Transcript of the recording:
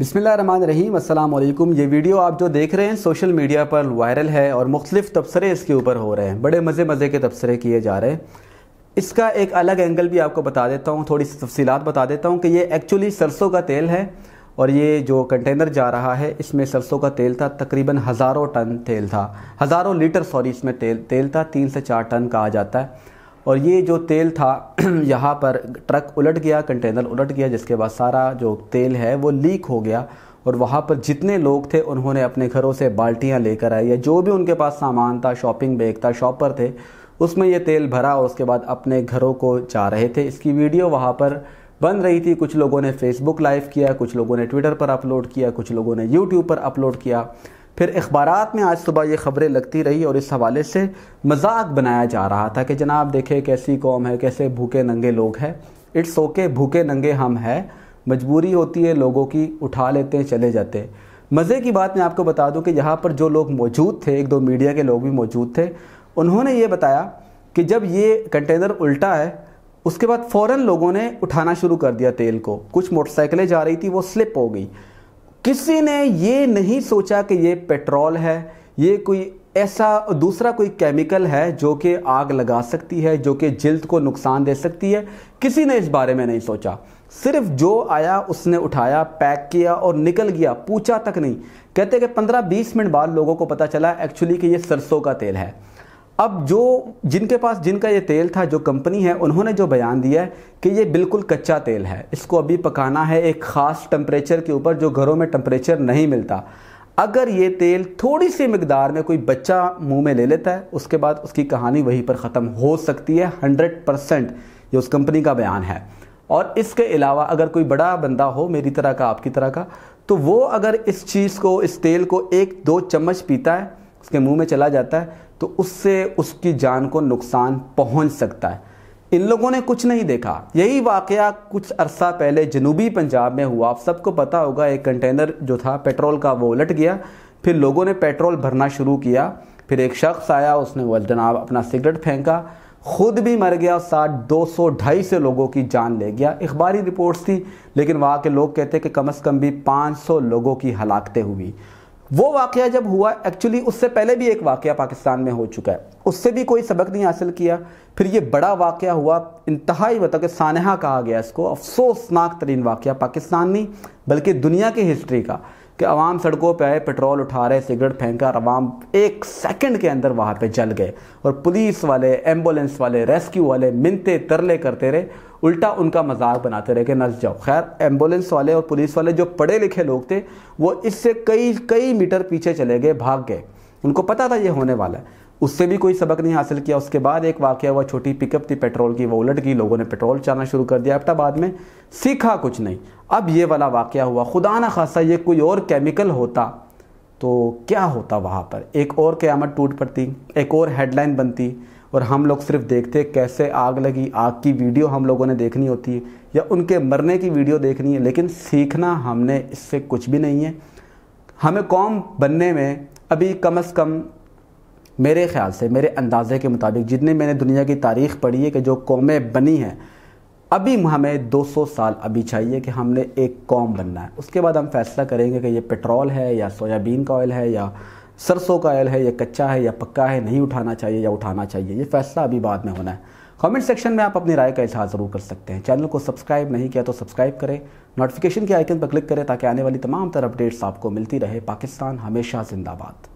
अस्सलाम वालेकुम ये वीडियो आप जो देख रहे हैं सोशल मीडिया पर वायरल है और मुख्तलिफ तबसरे इसके ऊपर हो रहे हैं बड़े मज़े मज़े के तबसरे किए जा रहे हैं इसका एक अलग एंगल भी आपको बता देता हूँ थोड़ी सी तफसीत बता देता हूँ कि ये एक्चुअली सरसों का तेल है और ये जो कंटेनर जा रहा है इसमें सरसों का तेल था तकरीबन हज़ारों टन तेल था हज़ारों लीटर सॉरी इसमें तेल तेल था तीन से चार टन का आ जाता है और ये जो तेल था यहाँ पर ट्रक उलट गया कंटेनर उलट गया जिसके बाद सारा जो तेल है वो लीक हो गया और वहाँ पर जितने लोग थे उन्होंने अपने घरों से बाल्टियाँ लेकर आई या जो भी उनके पास सामान था शॉपिंग बैग था शॉपर थे उसमें ये तेल भरा और उसके बाद अपने घरों को जा रहे थे इसकी वीडियो वहाँ पर बन रही थी कुछ लोगों ने फेसबुक लाइव किया कुछ लोगों ने ट्विटर पर अपलोड किया कुछ लोगों ने यूट्यूब पर अपलोड किया फिर अखबार में आज सुबह ये ख़बरें लगती रही और इस हवाले से मजाक बनाया जा रहा था कि जनाब देखे कैसी कौम है कैसे भूखे नंगे लोग हैं इट्स ओके भूखे नंगे हम हैं मजबूरी होती है लोगों की उठा लेते हैं चले जाते हैं मज़े की बात मैं आपको बता दूं कि यहाँ पर जो लोग मौजूद थे एक दो मीडिया के लोग भी मौजूद थे उन्होंने ये बताया कि जब ये कंटेनर उल्टा है उसके बाद फ़ौर लोगों ने उठाना शुरू कर दिया तेल को कुछ मोटरसाइकिलें जा रही थी वो स्लिप हो गई किसी ने ये नहीं सोचा कि ये पेट्रोल है ये कोई ऐसा दूसरा कोई केमिकल है जो कि आग लगा सकती है जो कि जल्द को नुकसान दे सकती है किसी ने इस बारे में नहीं सोचा सिर्फ जो आया उसने उठाया पैक किया और निकल गया पूछा तक नहीं कहते कि 15-20 मिनट बाद लोगों को पता चला एक्चुअली कि ये सरसों का तेल है अब जो जिनके पास जिनका ये तेल था जो कंपनी है उन्होंने जो बयान दिया है कि ये बिल्कुल कच्चा तेल है इसको अभी पकाना है एक ख़ास टम्परेचर के ऊपर जो घरों में टम्परेचर नहीं मिलता अगर ये तेल थोड़ी सी मकदार में कोई बच्चा मुंह में ले लेता है उसके बाद उसकी कहानी वहीं पर ख़त्म हो सकती है हंड्रेड परसेंट ये उस कंपनी का बयान है और इसके अलावा अगर कोई बड़ा बंदा हो मेरी तरह का आपकी तरह का तो वो अगर इस चीज़ को इस तेल को एक दो चम्मच पीता है उसके मुंह में चला जाता है तो उससे उसकी जान को नुकसान पहुंच सकता है इन लोगों ने कुछ नहीं देखा यही वाक़ कुछ अरसा पहले जनूबी पंजाब में हुआ आप सबको पता होगा एक कंटेनर जो था पेट्रोल का वो उलट गया फिर लोगों ने पेट्रोल भरना शुरू किया फिर एक शख्स आया उसने वो जनाब अपना सिगरेट फेंका खुद भी मर गया साठ दो सौ ढाई सौ लोगों की जान ले गया अखबारी रिपोर्ट्स थी लेकिन वहाँ के लोग कहते कि कम अज़ कम भी पाँच सौ लोगों की हलाकते हुई वो वाक़ जब हुआ एक्चुअली उससे पहले भी एक वाक़ पाकिस्तान में हो चुका है उससे भी कोई सबक नहीं हासिल किया फिर ये बड़ा वाक़ हुआ इंतहाई मतलब सानहा कहा गया इसको अफसोसनाक तरीन वाक़ पाकिस्तान नहीं बल्कि दुनिया की हिस्ट्री का कि अवाम सड़कों पर आए पेट्रोल उठा रहे सिगरेट फेंका और आवाम एक सेकेंड के अंदर वहाँ पर जल गए और पुलिस वाले एम्बुलेंस वाले रेस्क्यू वाले मिनते तरले करते रहे उल्टा उनका मजाक बनाते रहे कि नस जाओ खैर एम्बुलेंस वाले और पुलिस वाले जो पढ़े लिखे लोग थे वो इससे कई कई मीटर पीछे चले गए भाग गए उनको पता था ये होने वाला है उससे भी कोई सबक नहीं हासिल किया उसके बाद एक वाक्य हुआ छोटी पिकअप थी पेट्रोल की वो उलट गई लोगों ने पेट्रोल चलाना शुरू कर दिया अब में सीखा कुछ नहीं अब ये वाला वाक़ हुआ खुदा ना खासा ये कोई और केमिकल होता तो क्या होता वहाँ पर एक और क़्यामत टूट पड़ती एक और हेडलाइन बनती और हम लोग सिर्फ देखते कैसे आग लगी आग की वीडियो हम लोगों ने देखनी होती है या उनके मरने की वीडियो देखनी है लेकिन सीखना हमने इससे कुछ भी नहीं है हमें कौम बनने में अभी कम अज़ कम मेरे ख्याल से मेरे अंदाजे के मुताबिक जितनी मैंने दुनिया की तारीख पढ़ी है कि जो कौमें बनी हैं अभी हमें 200 साल अभी चाहिए कि हमने एक कौम बनना है उसके बाद हम फैसला करेंगे कि ये पेट्रोल है या सोयाबीन का ऑयल है या सरसों का आयल है या कच्चा है या पक्का है नहीं उठाना चाहिए या उठाना चाहिए ये फैसला अभी बाद में होना है कमेंट सेक्शन में आप अपनी राय का इजहार ज़रूर कर सकते हैं चैनल को सब्सक्राइब नहीं किया तो सब्सक्राइब करें नोटिफिकेशन के आइकन पर क्लिक करें ताकि आने वाली तमाम तरह अपडेट्स आपको मिलती रहे पाकिस्तान हमेशा जिंदाबाद